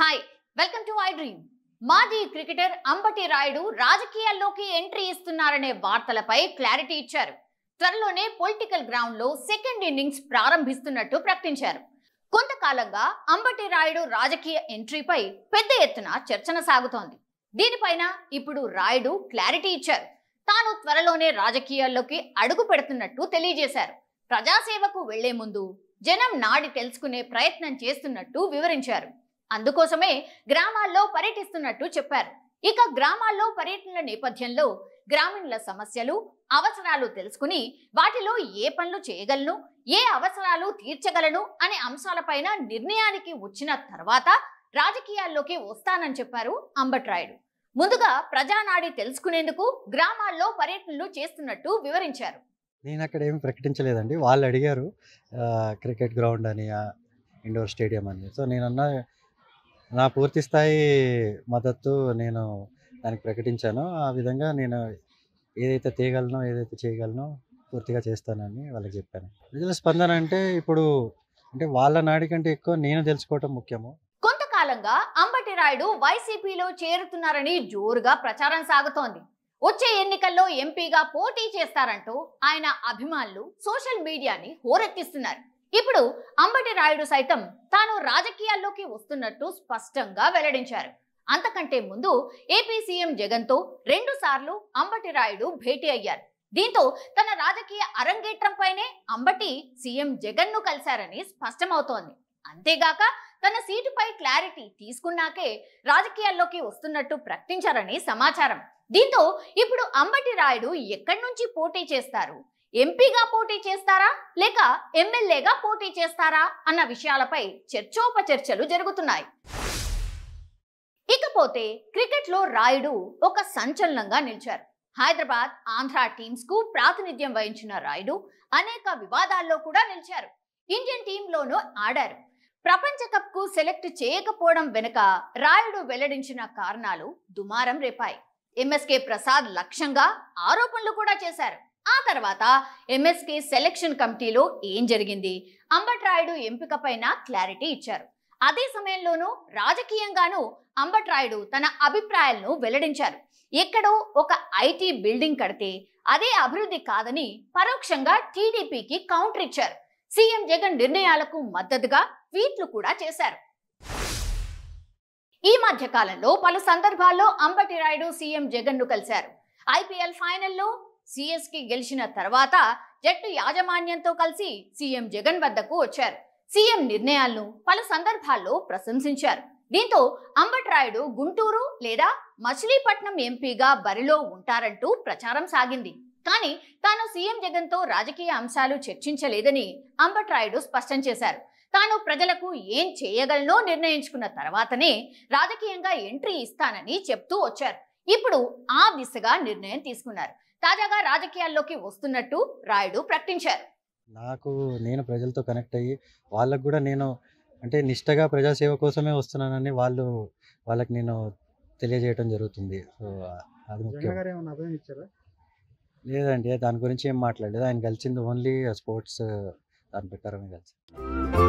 hi welcome to I dream మాజీ cricketer Ambati Rayudu రాజకీయాల్లోకి entry ఇస్తున్నారనే వార్తలపై క్లారిటీ ఇచ్చారు త్వరలోనే పొలిటికల్ గ్రౌండ్ లో సెకండ్ ఇన్నింగ్స్ ప్రారంభిస్తున్నట్టు ప్రకటించారు కొంతకాలంగా అంబటి రాయుడు రాజకీయ ఎంట్రీపై పెద్ద ఎత్తున చర్చన సాగుతోంది దీనిపైన ఇప్పుడు రాయుడు క్లారిటీ ఇచ్చారు తాను త్వరలోనే రాజకీయాల్లోకి అడుగు పెడుతున్నట్టు తెలియజేశారు ప్రజాసేవకు వెళ్లే ముందు జనం నాడి తెలుసుకునే ప్రయత్నం చేస్తున్నట్టు వివరించారు అందుకోసమే గ్రామాల్లో పర్యటిస్తున్నట్టు చెప్పారు ఇక గ్రామాల్లో పర్యటనల నేపథ్యంలో గ్రామీణుల సమస్యలు అవసరాలు తెలుసుకుని వాటిలో ఏ పనులు చేయగలను ఏ అవసరాలు తీర్చగలను అనే అంశాలపైన నిర్ణయానికి వచ్చిన తర్వాత రాజకీయాల్లోకి వస్తానని చెప్పారు అంబట్రాయుడు ముందుగా ప్రజానాడి తెలుసుకునేందుకు గ్రామాల్లో పర్యటనలు చేస్తున్నట్టు వివరించారు నేను అక్కడ ఏమి ప్రకటించలేదండి వాళ్ళు అడిగారు క్రికెట్ గ్రౌండ్ అని ఇండోర్ స్టేడియం అని సో అన్న నా పూర్తి స్థాయి మద్దతు నేను దానికి ప్రకటించాను ఆ విధంగా నేను ఏదైతే తీయగలను ఏదైతే చేయగలనో పూర్తిగా చేస్తానని వాళ్ళకి చెప్పాను ప్రజల స్పందన అంటే ఇప్పుడు అంటే వాళ్ళ నాడి కంటే ఎక్కువ నేను తెలుసుకోవటం ముఖ్యము కొంతకాలంగా అంబటి రాయుడు వైసీపీలో చేరుతున్నారని జోరుగా ప్రచారం సాగుతోంది వచ్చే ఎన్నికల్లో ఎంపీగా పోటీ చేస్తారంటూ ఆయన అభిమానులు సోషల్ మీడియాని హోరెత్తిస్తున్నారు ఇప్పుడు అంబటి రాయుడు సైతం తాను రాజకీయాల్లోకి వస్తున్నట్టు స్పష్టంగా వెల్లడించారు అంతకంటే ముందు ఏపీ సీఎం జగన్తో రెండు సార్లు అంబటి రాయుడు భేటీ అయ్యారు దీంతో తన రాజకీయ అరంగేట్రంపైనే అంబటి సీఎం జగన్ ను కలిశారని స్పష్టమవుతోంది అంతేగాక తన సీటుపై క్లారిటీ తీసుకున్నాకే రాజకీయాల్లోకి వస్తున్నట్టు ప్రకటించారని సమాచారం దీంతో ఇప్పుడు అంబటి రాయుడు ఎక్కడి నుంచి పోటీ చేస్తారు ఎంపీగా పోటీ చేస్తారా లేక ఎమ్మెల్యేగా పోటీ చేస్తారా అన్న విషయాలపై చర్చోపచర్చలు జరుగుతున్నాయి ఇకపోతే క్రికెట్లో రాయుడు ఒక సంచలనంగా నిలిచారు హైదరాబాద్ ఆంధ్ర టీమ్స్ కు ప్రాతినిధ్యం వహించిన రాయుడు అనేక వివాదాల్లో కూడా నిలిచారు ఇండియన్ టీంలోనూ ఆడారు ప్రపంచ కప్ కు సెలెక్ట్ చేయకపోవడం వెనుక రాయుడు వెల్లడించిన కారణాలు దుమారం రేపాయి ఎంఎస్కే ప్రసాద్ లక్ష్యంగా ఆరోపణలు కూడా చేశారు ఆ తర్వాత ఎంఎస్కే సెలక్షన్ కమిటీలో ఏం జరిగింది అంబట్రాయుడు పైన క్లారిటీ ఇచ్చారు అదే సమయంలోనూ రాజకీయంగానూ అంబట్రాయుడు తన అభిప్రాయాలను వెల్లడించారు ఎక్కడో ఒక ఐటీ బిల్డింగ్ కడితే అదే అభివృద్ధి కాదని పరోక్షంగా టీడీపీకి కౌంటర్ ఇచ్చారు సీఎం జగన్ నిర్ణయాలకు మద్దతుగా ట్వీట్లు కూడా చేశారు ఈ మధ్య కాలంలో పలు సందర్భాల్లో అంబటి రాయుడు సీఎం జగన్ ను కలిశారు ఐపీఎల్ ఫైనల్లో సిఎస్కి గెలిచిన తర్వాత జట్టు యాజమాన్యంతో కలిసి సీఎం జగన్ వద్దకు వచ్చారు సీఎం నిర్ణయాలను పలు సందర్భాల్లో ప్రశంసించారు దీంతో అంబటిరాయుడు గుంటూరు లేదా మచిలీపట్నం ఎంపీగా బరిలో ఉంటారంటూ ప్రచారం సాగింది కానీ తాను సీఎం జగన్ తో రాజకీయ అంశాలు చర్చించలేదని అంబట్రాయుడు స్పష్టం చేశారు తాను ప్రజలకు ఏం చేయగలనో నిర్ణయించుకున్న తర్వాతనే రాజకీయంగా ఎంట్రీ ఇస్తానని చెప్తూ వచ్చారు ఇప్పుడు ఆ దిశగా నిర్ణయం తీసుకున్నారు తాజాగా రాజకీయాల్లోకి వస్తున్నట్టు రాయుడు ప్రకటించారు నాకు నేను ప్రజలతో కనెక్ట్ అయ్యి వాళ్ళకు కూడా నేను అంటే నిష్టగా ప్రజాసేవ కోసమే వస్తున్నానని వాళ్ళు వాళ్ళకి నేను తెలియజేయడం జరుగుతుంది సో అది ముఖ్యం లేదండి దాని గురించి ఏం మాట్లాడలేదు ఆయన కలిసింది ఓన్లీ స్పోర్ట్స్ దాని ప్రకారమే కలిసింది